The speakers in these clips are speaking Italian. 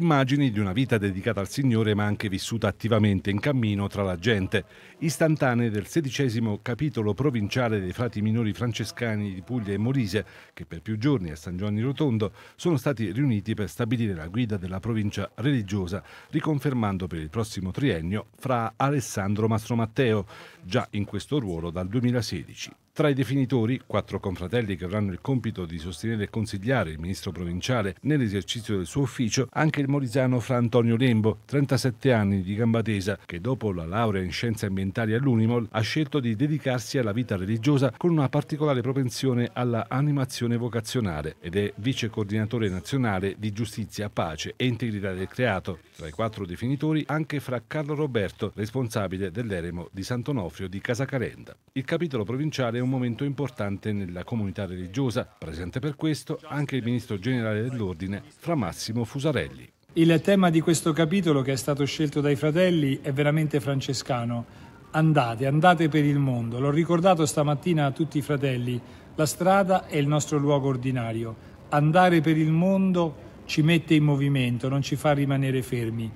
immagini di una vita dedicata al Signore ma anche vissuta attivamente in cammino tra la gente. Istantanee del sedicesimo capitolo provinciale dei frati minori francescani di Puglia e Molise, che per più giorni a San Giovanni Rotondo sono stati riuniti per stabilire la guida della provincia religiosa, riconfermando per il prossimo triennio fra Alessandro Mastro Matteo, già in questo ruolo dal 2016. Tra i definitori, quattro confratelli che avranno il compito di sostenere e consigliare il ministro provinciale nell'esercizio del suo ufficio, anche il morisano Fra Antonio Lembo, 37 anni di Gambatesa, che dopo la laurea in scienze ambientali all'Unimol ha scelto di dedicarsi alla vita religiosa con una particolare propensione alla animazione vocazionale ed è vice coordinatore nazionale di giustizia, pace e integrità del creato. Tra i quattro definitori anche fra Carlo Roberto, responsabile dell'eremo di Sant'Onofrio di Casacalenda. Il capitolo provinciale è un momento importante nella comunità religiosa. Presente per questo anche il ministro generale dell'ordine, Fra Massimo Fusarelli. Il tema di questo capitolo che è stato scelto dai fratelli è veramente francescano. Andate, andate per il mondo. L'ho ricordato stamattina a tutti i fratelli. La strada è il nostro luogo ordinario. Andare per il mondo ci mette in movimento, non ci fa rimanere fermi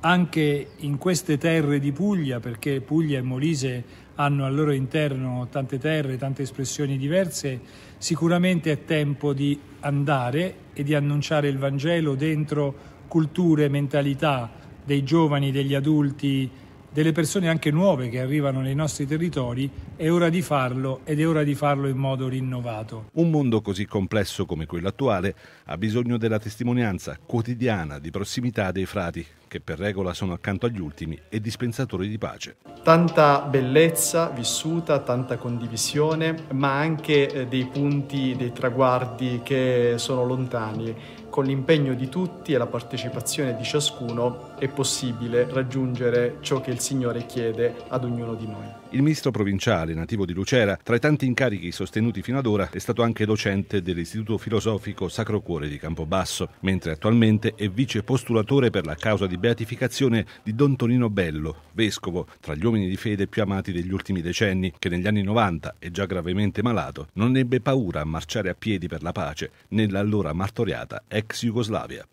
anche in queste terre di Puglia, perché Puglia e Molise hanno al loro interno tante terre, tante espressioni diverse, sicuramente è tempo di andare e di annunciare il Vangelo dentro culture, mentalità dei giovani, degli adulti, delle persone anche nuove che arrivano nei nostri territori, è ora di farlo ed è ora di farlo in modo rinnovato. Un mondo così complesso come quello attuale ha bisogno della testimonianza quotidiana di prossimità dei frati, che per regola sono accanto agli ultimi e dispensatori di pace. Tanta bellezza vissuta, tanta condivisione, ma anche eh, dei punti, dei traguardi che sono lontani con l'impegno di tutti e la partecipazione di ciascuno è possibile raggiungere ciò che il Signore chiede ad ognuno di noi. Il ministro provinciale, nativo di Lucera, tra i tanti incarichi sostenuti fino ad ora, è stato anche docente dell'Istituto Filosofico Sacro Cuore di Campobasso, mentre attualmente è vice postulatore per la causa di beatificazione di Don Tonino Bello, vescovo, tra gli uomini di fede più amati degli ultimi decenni, che negli anni 90, e già gravemente malato, non ebbe paura a marciare a piedi per la pace nell'allora martoriata ex ex Jugoslavia.